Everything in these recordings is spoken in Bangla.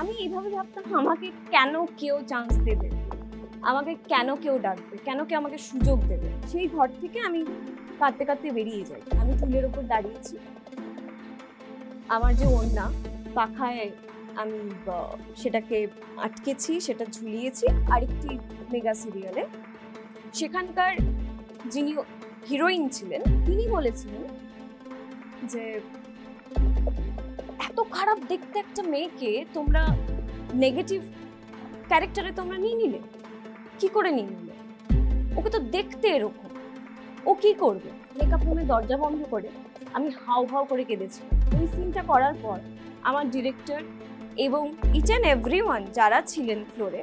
আমি এইভাবে ভাবতাম আমাকে কেন কেউ চান্স দেবে আমাকে কেন কেউ ডাকবে কেন কেউ আমাকে সুযোগ দেবে সেই ঘর থেকে আমি কাঁদতে কাঁদতে বেরিয়ে যাই আমি চুলের ওপর দাঁড়িয়েছি আমার যে ওন্না পাখায় আমি সেটাকে আটকেছি সেটা ঝুলিয়েছি আরেকটি মেগা সিরিয়ালে সেখানকার যিনি হিরোইন ছিলেন তিনি বলেছিলেন যে খারাপ দেখতে একটা মেয়েকে তোমরা নেগেটিভ ক্যারেক্টারে তোমরা নিয়ে নিলে কি করে নিয়ে নিলে ওকে তো দেখতে এরকম ও কি করবে মেকআপ রুমে দরজা বন্ধ করে আমি হাউ হাউ করে কেঁদেছি ওই সিনটা করার পর আমার ডিরেক্টর এবং ইচ অ্যান্ড এভরি যারা ছিলেন ফ্লোরে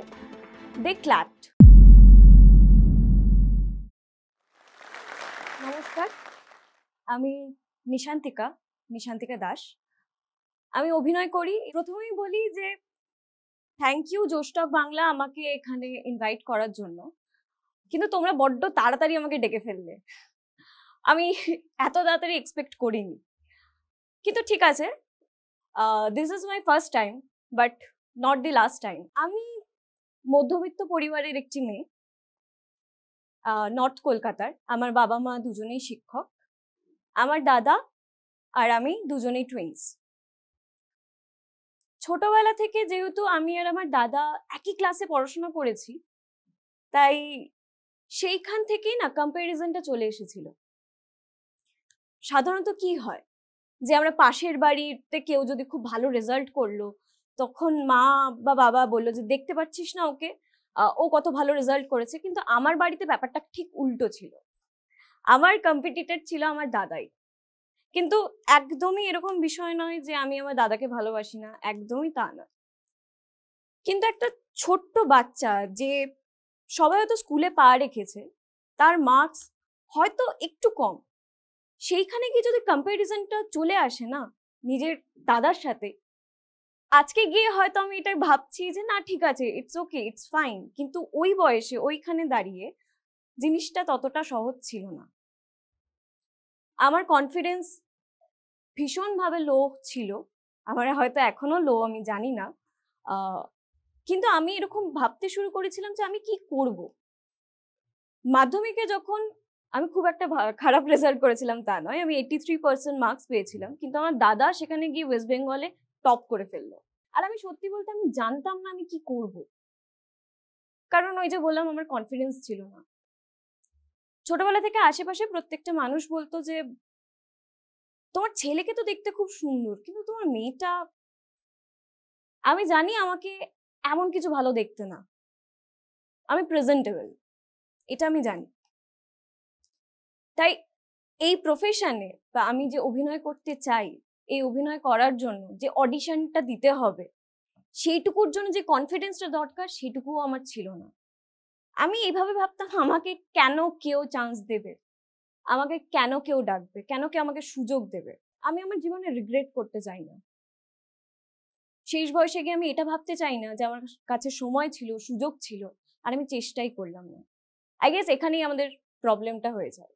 দে ক্ল্যাপড নমস্কার আমি নিশান্তিকা নিশান্তিকা দাস আমি অভিনয় করি প্রথমেই বলি যে থ্যাংক ইউ জোস্টক বাংলা আমাকে এখানে ইনভাইট করার জন্য কিন্তু তোমরা বড্ড তাড়াতাড়ি আমাকে ডেকে ফেললে আমি এত তাড়াতাড়ি এক্সপেক্ট করিনি কিন্তু ঠিক আছে this is my first time but not the last time আমি মধ্যবিত্ত পরিবারের একটি মেয়ে নর্থ কলকাতার আমার বাবা মা দুজনেই শিক্ষক আমার দাদা আর আমি দুজনেই টুইন্স ছোটবেলা থেকে যেহেতু আমি আর আমার দাদা একই ক্লাসে পড়াশোনা করেছি তাই সেইখান থেকেই না কম্প্যারিজনটা চলে এসেছিল সাধারণত কি হয় যে আমরা পাশের বাড়িতে কেউ যদি খুব ভালো রেজাল্ট করলো তখন মা বা বাবা বললো যে দেখতে পাচ্ছিস না ওকে ও কত ভালো রেজাল্ট করেছে কিন্তু আমার বাড়িতে ব্যাপারটা ঠিক উল্টো ছিল আমার কম্পিটিটার ছিল আমার দাদাই কিন্তু একদমই এরকম বিষয় নয় যে আমি আমার দাদাকে ভালোবাসি না একদমই তা না কিন্তু একটা ছোট্ট বাচ্চা যে সবাই হয়তো স্কুলে পা রেখেছে তার মার্কস হয়তো একটু কম সেইখানে গিয়ে যদি কম্পারিজনটা চলে আসে না নিজের দাদার সাথে আজকে গিয়ে হয়তো আমি এটা ভাবছি যে না ঠিক আছে ইটস ওকে ইটস ফাইন কিন্তু ওই বয়সে ওইখানে দাঁড়িয়ে জিনিসটা ততটা সহজ ছিল না আমার কনফিডেন্স ভীষণভাবে লো ছিল আমার হয়তো এখনও লো আমি জানি না কিন্তু আমি এরকম ভাবতে শুরু করেছিলাম যে আমি কি করব মাধ্যমিকে যখন আমি খুব একটা খারাপ রেজাল্ট করেছিলাম তা নয় আমি এইটি থ্রি পার্সেন্ট মার্কস পেয়েছিলাম কিন্তু আমার দাদা সেখানে গিয়ে ওয়েস্ট বেঙ্গলে টপ করে ফেললো আর আমি সত্যি বলতে আমি জানতাম না আমি কি করব কারণ ওই যে বললাম আমার কনফিডেন্স ছিল না ছোটবেলা থেকে আশেপাশে প্রত্যেকটা মানুষ বলতো যে তোমার ছেলেকে তো দেখতে খুব সুন্দর কিন্তু তোমার মেয়েটা আমি জানি আমাকে এমন কিছু ভালো দেখতে না আমি প্রেজেন্টেবল এটা আমি জানি তাই এই প্রফেশনে বা আমি যে অভিনয় করতে চাই এই অভিনয় করার জন্য যে অডিশনটা দিতে হবে সেইটুকুর জন্য যে কনফিডেন্সটা দরকার সেটুকুও আমার ছিল না আমি এইভাবে ভাবতাম আমাকে কেন কেউ চান্স দেবে আমাকে কেন কেউ ডাকবে কেন কেউ আমাকে সুযোগ দেবে আমি আমার জীবনে রিগ্রেট করতে চাই না শেষ বয়সে গিয়ে আমি এটা ভাবতে চাই না যে আমার কাছে সময় ছিল সুযোগ ছিল আর আমি চেষ্টাই করলাম না আই গেস এখানেই আমাদের প্রবলেমটা হয়ে যায়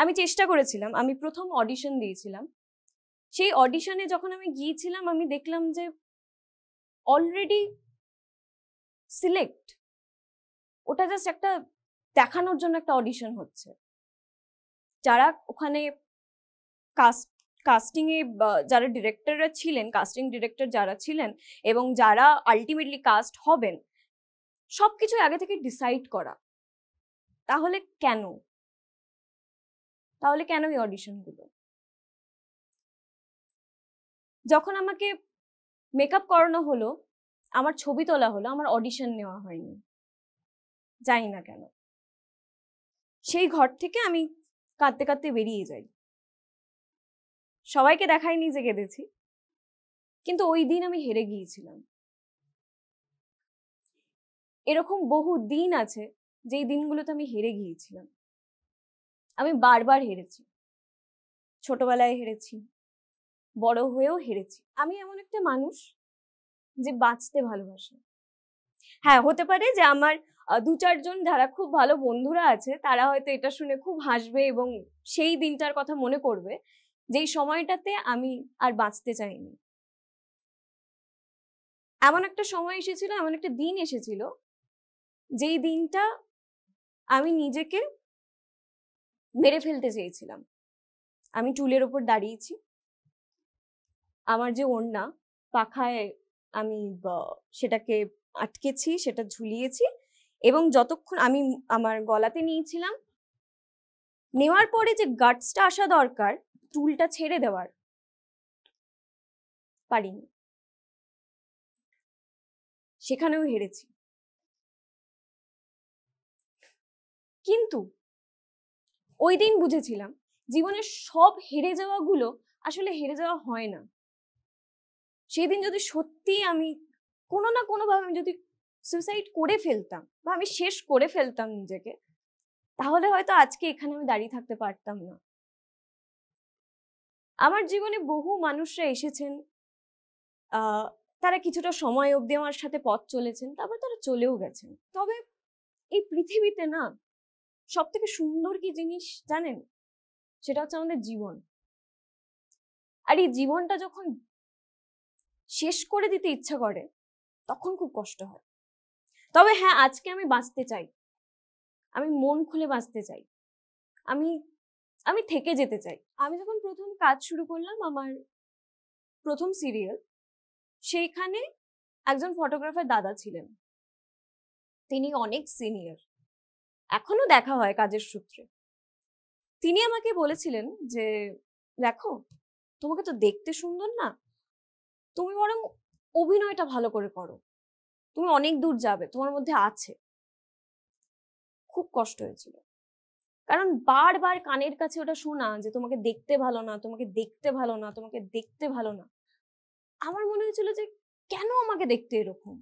আমি চেষ্টা করেছিলাম আমি প্রথম অডিশন দিয়েছিলাম সেই অডিশনে যখন আমি গিয়েছিলাম আমি দেখলাম যে অলরেডি সিলেক্ট ওটা জাস্ট একটা দেখানোর জন্য একটা অডিশন হচ্ছে যারা ওখানে কাস্ট কাস্টিংয়ে যারা ডিরেক্টররা ছিলেন কাস্টিং ডিরেক্টর যারা ছিলেন এবং যারা আলটিমেটলি কাস্ট হবেন সব কিছু আগে থেকে ডিসাইড করা তাহলে কেন তাহলে কেন এই অডিশনগুলো যখন আমাকে মেকআপ করানো হলো আমার ছবি তোলা হলো আমার অডিশন নেওয়া হয়নি জানি না কেন সেই ঘর থেকে আমি কাঁদতে কাঁদতে বেরিয়ে যাই সবাইকে দেখাইনি যে কেঁদেছি কিন্তু ওই দিন আমি হেরে গিয়েছিলাম এরকম বহু দিন আছে যেই দিনগুলোতে আমি হেরে গিয়েছিলাম আমি বারবার হেরেছি ছোটবেলায় হেরেছি বড় হয়েও হেরেছি আমি এমন একটা মানুষ যে বাঁচতে ভালোবাসে হ্যাঁ হতে পারে যে আমার দু চারজন যারা খুব ভালো বন্ধুরা আছে তারা হয়তো এটা শুনে খুব হাসবে এবং সেই দিনটার কথা মনে করবে যেই সময়টাতে আমি আর বাঁচতে চাইনি এমন একটা সময় এসেছিল এমন একটা দিন এসেছিল যেই দিনটা আমি নিজেকে মেরে ফেলতে চেয়েছিলাম আমি চুলের ওপর দাঁড়িয়েছি আমার যে ওড়না পাখায় আমি সেটাকে আটকেছি সেটা ঝুলিয়েছি এবং যতক্ষণ আমি আমার গলাতে নিয়েছিলাম নেওয়ার পরে যে গার্ডসটা আসা দরকার চুলটা ছেড়ে দেওয়ার পারিনি সেখানেও হেরেছি কিন্তু ওই দিন বুঝেছিলাম জীবনের সব হেরে যাওয়াগুলো আসলে হেরে যাওয়া হয় না সেদিন যদি সত্যি আমি কোনো না কোনোভাবে আমি যদি সুইসাইড করে ফেলতাম বা আমি শেষ করে ফেলতাম নিজেকে তাহলে হয়তো আজকে এখানে আমি দাঁড়িয়ে থাকতে পারতাম না আমার জীবনে বহু মানুষরা এসেছেন তারা কিছুটা সময় অবধি আমার সাথে পথ চলেছেন তারপর তারা চলেও গেছেন তবে এই পৃথিবীতে না সব থেকে সুন্দর কি জিনিস জানেন সেটা হচ্ছে আমাদের জীবন আর এই জীবনটা যখন শেষ করে দিতে ইচ্ছা করে তখন খুব কষ্ট হয় তবে হ্যাঁ আজকে আমি বাঁচতে চাই আমি মন খুলে বাঁচতে চাই আমি আমি থেকে যেতে চাই আমি যখন প্রথম কাজ শুরু করলাম আমার প্রথম সিরিয়াল সেইখানে একজন ফটোগ্রাফার দাদা ছিলেন তিনি অনেক সিনিয়র এখনো দেখা হয় কাজের সূত্রে তিনি আমাকে বলেছিলেন যে দেখো তোমাকে তো দেখতে সুন্দর না তুমি বরং অভিনয়টা ভালো করে করো তুমি অনেক দূর যাবে তোমার মধ্যে আছে খুব কষ্ট হয়েছিল কারণ বারবার কানের কাছে ওটা শোনা যে তোমাকে দেখতে ভালো না তোমাকে দেখতে ভালো না তোমাকে দেখতে ভালো না আমার মনে হয়েছিল যে কেন আমাকে দেখতে এরকম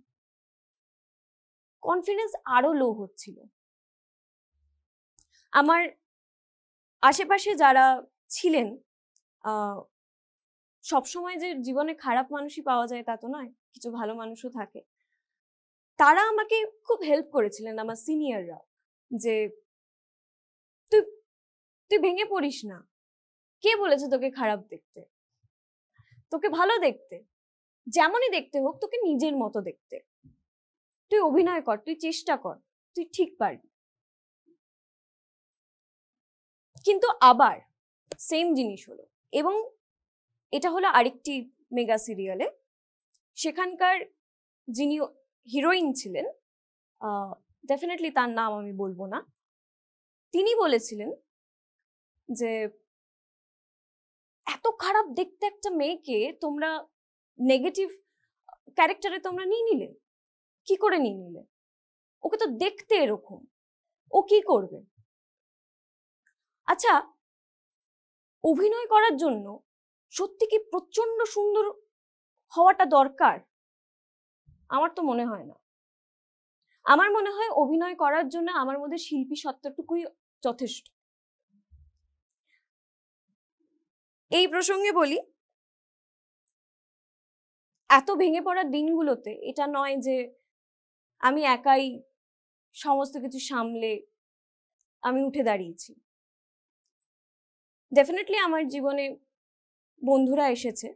কনফিডেন্স আরো লো হচ্ছিল আমার আশেপাশে যারা ছিলেন সবসময় যে জীবনে খারাপ মানুষই পাওয়া যায় তা তো নয় কিছু ভালো মানুষও থাকে তারা আমাকে খুব হেল্প করেছিলেন আমার সিনিয়ররা যে তুই তুই ভেঙে পড়িস না কে বলেছে তোকে খারাপ দেখতে তোকে ভালো দেখতে যেমনই দেখতে হোক তোকে নিজের মতো দেখতে তুই অভিনয় কর তুই চেষ্টা কর তুই ঠিক পারবি কিন্তু আবার সেম জিনিস হলো এবং এটা হলো আরেকটি মেগা সিরিয়ালে সেখানকার যিনি হিরোইন ছিলেন ডেফিনেটলি তার নাম আমি বলবো না তিনি বলেছিলেন যে এত খারাপ দেখতে একটা মেয়েকে তোমরা নেগেটিভ ক্যারেক্টারে তোমরা নিয়ে নিলে কি করে নিয়ে নিলে ওকে তো দেখতে এরকম ও কি করবে আচ্ছা অভিনয় করার জন্য সত্যি কি প্রচন্ড সুন্দর হওয়াটা দরকার আমার তো মনে হয় না আমার মনে হয় অভিনয় করার জন্য আমার মধ্যে শিল্পী সত্তাটুকুই যথেষ্ট এই প্রসঙ্গে বলি এত ভেঙে পড়ার দিনগুলোতে এটা নয় যে আমি একাই সমস্ত কিছু সামলে আমি উঠে দাঁড়িয়েছি ডেফিনেটলি আমার জীবনে বন্ধুরা এসেছে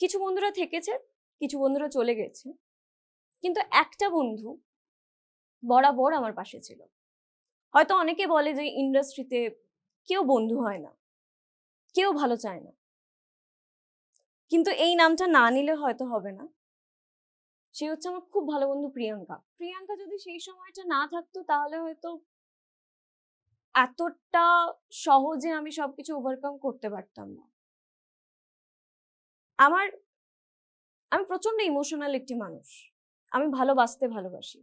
কিছু বন্ধুরা থেকেছে কিছু বন্ধুরা চলে গেছে কিন্তু একটা বন্ধু বরাবর আমার পাশে ছিল হয়তো অনেকে বলে যে ইন্ডাস্ট্রিতে কেউ বন্ধু হয় না কেউ ভালো চায় না কিন্তু এই নামটা না নিলে হয়তো হবে না সে হচ্ছে আমার খুব ভালো বন্ধু প্রিয়াঙ্কা প্রিয়াঙ্কা যদি সেই সময়টা না থাকতো তাহলে হয়তো এতটা সহজে আমি সবকিছু ওভারকাম করতে পারতাম না আমার আমি প্রচন্ড ইমোশনাল একটি মানুষ আমি ভালোবাসতে ভালোবাসি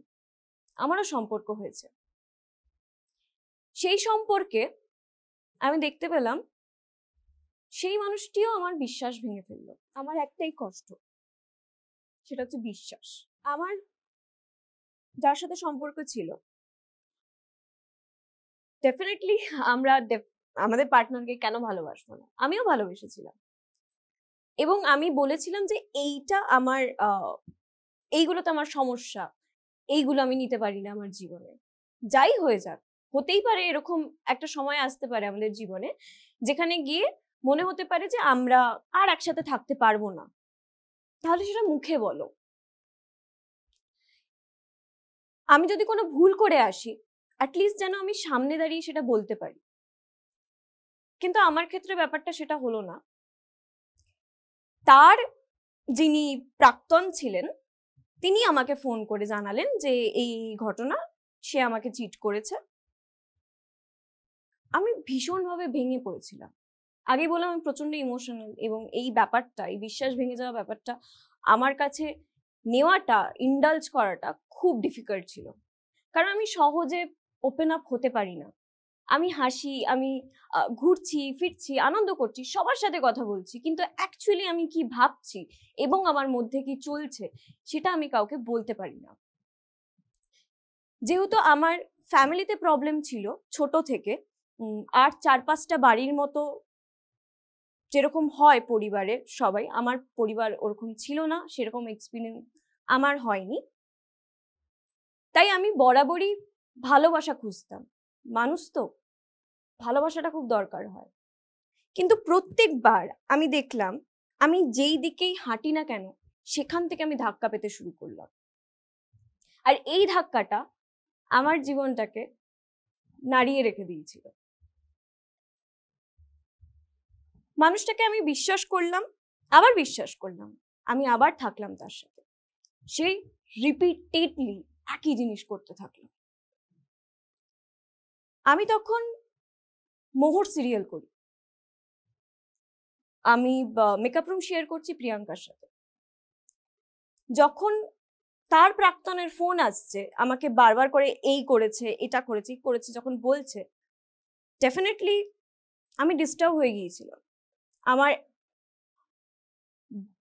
আমারও সম্পর্ক হয়েছে সেই সম্পর্কে আমি দেখতে পেলাম সেই মানুষটিও আমার বিশ্বাস ভেঙে ফেলল আমার একটাই কষ্ট সেটা হচ্ছে বিশ্বাস আমার যার সাথে সম্পর্ক ছিল ডেফিনেটলি আমরা আমাদের পার্টনারকে কেন ভালোবাসবো না আমিও ভালোবেসেছিলাম এবং আমি বলেছিলাম যে এইটা আমার এইগুলো তো আমার সমস্যা এইগুলো আমি নিতে পারি না আমার জীবনে যাই হয়ে যাক হতেই পারে এরকম একটা সময় আসতে পারে আমাদের জীবনে যেখানে গিয়ে মনে হতে পারে যে আমরা আর একসাথে থাকতে পারবো না তাহলে সেটা মুখে বলো আমি যদি কোনো ভুল করে আসি অ্যাটলিস্ট যেন আমি সামনে দাঁড়িয়ে সেটা বলতে পারি কিন্তু আমার ক্ষেত্রে ব্যাপারটা সেটা হলো না তার যিনি প্রাক্তন ছিলেন তিনি আমাকে ফোন করে জানালেন যে এই ঘটনা সে আমাকে চিট করেছে আমি ভীষণভাবে ভেঙে পড়েছিলাম আগে বললাম আমি প্রচণ্ড ইমোশনাল এবং এই ব্যাপারটা এই বিশ্বাস ভেঙে যাওয়া ব্যাপারটা আমার কাছে নেওয়াটা ইন্ডালজ করাটা খুব ডিফিকাল্ট ছিল কারণ আমি সহজে ওপেন আপ হতে পারি না আমি হাসি আমি ঘুরছি ফিরছি আনন্দ করছি সবার সাথে কথা বলছি কিন্তু অ্যাকচুয়ালি আমি কি ভাবছি এবং আমার মধ্যে কি চলছে সেটা আমি কাউকে বলতে পারি না যেহেতু আমার ফ্যামিলিতে প্রবলেম ছিল ছোট থেকে আর চার পাঁচটা বাড়ির মতো যেরকম হয় পরিবারের সবাই আমার পরিবার ওরকম ছিল না সেরকম এক্সপিরিয়েন্স আমার হয়নি তাই আমি বরাবরই ভালোবাসা খুঁজতাম মানুষ তো ভালোবাসাটা খুব দরকার হয় কিন্তু প্রত্যেকবার আমি দেখলাম আমি যেই দিকেই হাঁটি না কেন সেখান থেকে আমি ধাক্কা পেতে শুরু করলাম আর এই ধাক্কাটা আমার জীবনটাকে নাড়িয়ে রেখে দিয়েছিল মানুষটাকে আমি বিশ্বাস করলাম আবার বিশ্বাস করলাম আমি আবার থাকলাম তার সাথে সেই রিপিটেডলি একই জিনিস করতে থাকলাম আমি তখন মোহর সিরিয়াল করি আমি মেকআপ রুম শেয়ার করছি প্রিয়াঙ্কার সাথে যখন তার প্রাক্তনের ফোন আসছে আমাকে বারবার করে এই করেছে এটা করেছে করেছে যখন বলছে ডেফিনেটলি আমি ডিস্টার্ব হয়ে গিয়েছিলাম আমার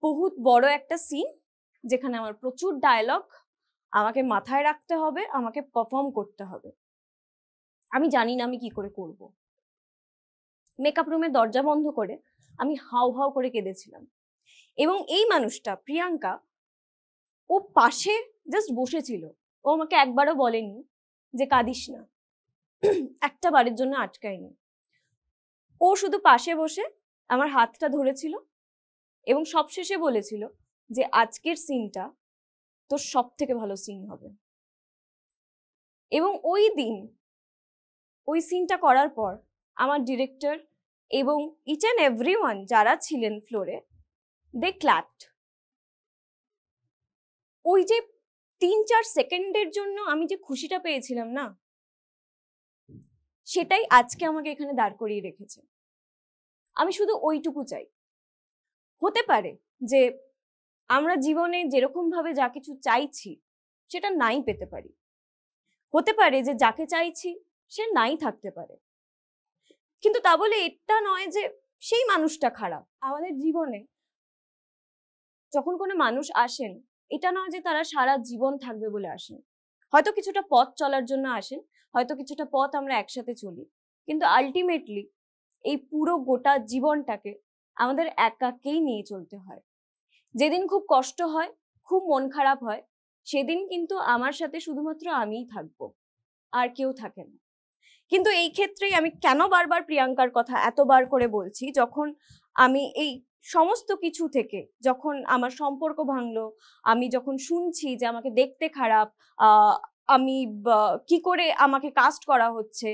বহুত বড় একটা সিন যেখানে আমার প্রচুর ডায়লগ আমাকে মাথায় রাখতে হবে আমাকে পারফর্ম করতে হবে আমি জানি না আমি কি করে করব। মেকআপ রুমের দরজা বন্ধ করে আমি হাউ হাউ করে কেঁদেছিলাম এবং এই মানুষটা প্রিয়াঙ্কা ও পাশে জাস্ট বসেছিল ও আমাকে একবারও বলেনি যে কাঁদিস না একটা বারের জন্য আটকায়নি ও শুধু পাশে বসে আমার হাতটা ধরেছিল এবং সবশেষে বলেছিল যে আজকের সিনটা তোর সব থেকে ভালো সিন হবে এবং ওই দিন ওই সিনটা করার পর আমার ডিরেক্টর এবং ইচ অ্যান্ড এভরি যারা ছিলেন ফ্লোরে দে ক্ল্যাপড ওই যে তিন চার সেকেন্ডের জন্য আমি যে খুশিটা পেয়েছিলাম না সেটাই আজকে আমাকে এখানে দাঁড় করিয়ে রেখেছে আমি শুধু ওইটুকু চাই হতে পারে যে আমরা জীবনে যেরকমভাবে যা কিছু চাইছি সেটা নাই পেতে পারি হতে পারে যে যাকে চাইছি সে নাই থাকতে পারে কিন্তু তা বলে এটা নয় যে সেই মানুষটা খারাপ আমাদের জীবনে যখন কোনো মানুষ আসেন এটা নয় যে তারা সারা জীবন থাকবে বলে আসেন হয়তো কিছুটা পথ চলার জন্য আসেন হয়তো কিছুটা পথ আমরা একসাথে চলি কিন্তু আলটিমেটলি এই পুরো গোটা জীবনটাকে আমাদের একাকেই নিয়ে চলতে হয় যেদিন খুব কষ্ট হয় খুব মন খারাপ হয় সেদিন কিন্তু আমার সাথে শুধুমাত্র আমিই থাকবো আর কেউ থাকে না কিন্তু এই ক্ষেত্রেই আমি কেন বারবার প্রিয়াঙ্কার কথা এতবার করে বলছি যখন আমি এই সমস্ত কিছু থেকে যখন আমার সম্পর্ক ভাঙলো আমি যখন শুনছি যে আমাকে দেখতে খারাপ আমি কি করে আমাকে কাস্ট করা হচ্ছে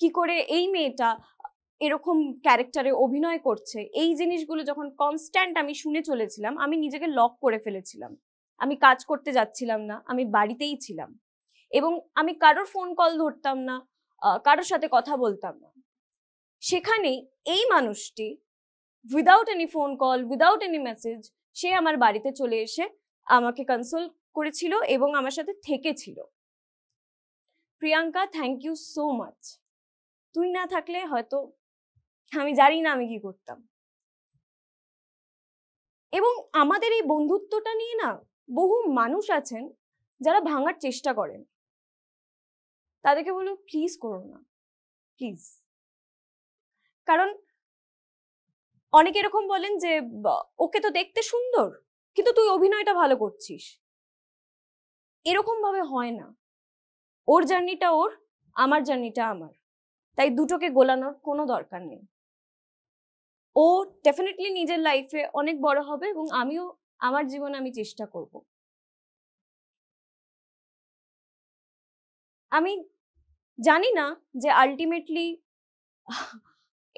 কি করে এই মেয়েটা এরকম ক্যারেক্টারে অভিনয় করছে এই জিনিসগুলো যখন কনস্ট্যান্ট আমি শুনে চলেছিলাম আমি নিজেকে লক করে ফেলেছিলাম আমি কাজ করতে যাচ্ছিলাম না আমি বাড়িতেই ছিলাম এবং আমি কারোর ফোন কল ধরতাম না কারোর সাথে কথা বলতাম না সেখানেই এই মানুষটি without any phone call without any message সে আমার বাড়িতে চলে এসে আমাকে কনসোল করেছিল এবং আমার সাথে থেকেছিল Priyanka thank you so much তুই না থাকলে হয়তো আমি জানি না আমি কি করতাম এবং আমাদের এই বন্ধুত্বটা নিয়ে না বহু মানুষ আছেন যারা ভাঙার চেষ্টা করেন তাদেরকে বলবো প্লিজ করো না প্লিজ কারণ অনেকে এরকম বলেন যে ওকে তো দেখতে সুন্দর কিন্তু তুই অভিনয়টা ভালো করছিস এরকম ভাবে হয় না ওর জার্নিটা ওর আমার জার্নিটা আমার তাই দুটোকে গোলানোর কোনো দরকার নেই ও ডেফিনেটলি নিজের লাইফে অনেক বড় হবে এবং আমিও আমার জীবনে আমি চেষ্টা করব আমি জানি না যে আলটিমেটলি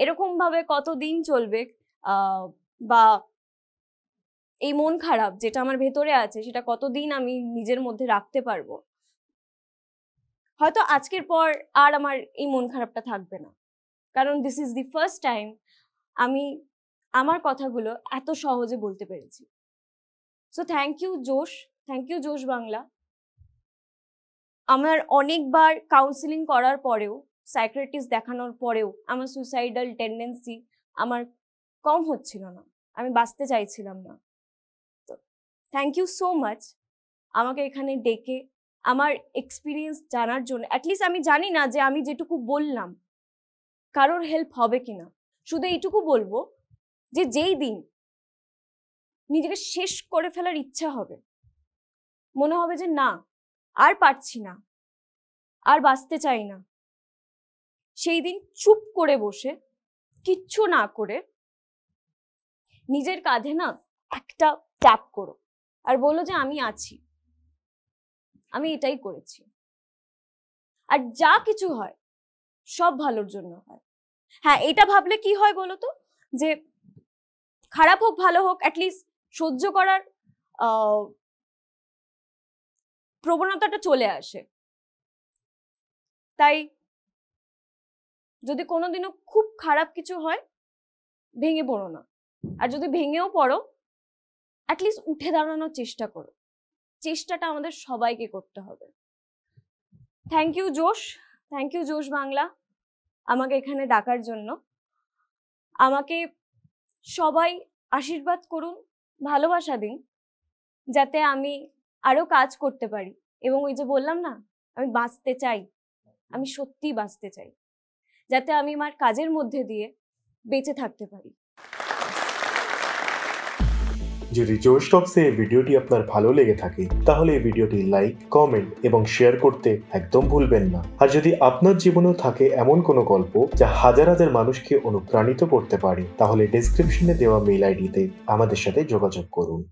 এরকমভাবে কতদিন চলবে বা এই মন খারাপ যেটা আমার ভেতরে আছে সেটা কতদিন আমি নিজের মধ্যে রাখতে পারবো হয়তো আজকের পর আর আমার এই মন খারাপটা থাকবে না কারণ this is the first time আমি আমার কথাগুলো এত সহজে বলতে পেরেছি so thank you Josh thank you Josh Bangla আমার অনেকবার কাউন্সিলিং করার পরেও সাইক্রেটিস দেখানোর পরেও আমার সুইসাইডাল টেন্ডেন্সি আমার কম হচ্ছিল না আমি বাঁচতে চাইছিলাম না তো থ্যাংক ইউ সো মাচ আমাকে এখানে ডেকে আমার এক্সপিরিয়েন্স জানার জন্য অ্যাটলিস্ট আমি জানি না যে আমি যেটুকু বললাম কারোর হেল্প হবে কি না শুধু এইটুকু বলবো যে যেই দিন নিজেকে শেষ করে ফেলার ইচ্ছা হবে মনে হবে যে না আর পারছি না আর বাঁচতে চাই না সেই দিন চুপ করে বসে কিচ্ছু না করে নিজের কাঁধে না একটা ট্যাপ করো আর বলো যে আমি আছি আমি এটাই করেছি আর যা কিছু হয় সব ভালোর জন্য হয় হ্যাঁ এটা ভাবলে কি হয় বলো তো যে খারাপ হোক ভালো হোক অ্যাটলিস্ট সহ্য করার প্রবণতাটা চলে আসে তাই যদি কোনোদিনও খুব খারাপ কিছু হয় ভেঙে পড়ো না আর যদি ভেঙেও পড়ো অ্যাটলিস্ট উঠে দাঁড়ানোর চেষ্টা করো চেষ্টাটা আমাদের সবাইকে করতে হবে thank you Josh thank you Josh Bangla আমাকে এখানে ডাকার জন্য আমাকে সবাই আশীর্বাদ করুন ভালোবাসা দিন যাতে আমি আরও কাজ করতে পারি এবং ওই যে বললাম না আমি বাঁচতে চাই আমি সত্যি বাঁচতে চাই যাতে আমি আমার কাজের মধ্যে দিয়ে বেঁচে থাকতে পারি যদি জোশ টপসে এই ভিডিওটি আপনার ভালো লেগে থাকে তাহলে এই ভিডিওটি লাইক কমেন্ট এবং শেয়ার করতে একদম ভুলবেন না আর যদি আপনার জীবনেও থাকে এমন কোনো গল্প যা হাজার হাজার মানুষকে অনুপ্রাণিত করতে পারে তাহলে ডিসক্রিপশনে দেওয়া মেল আইডিতে আমাদের সাথে যোগাযোগ করুন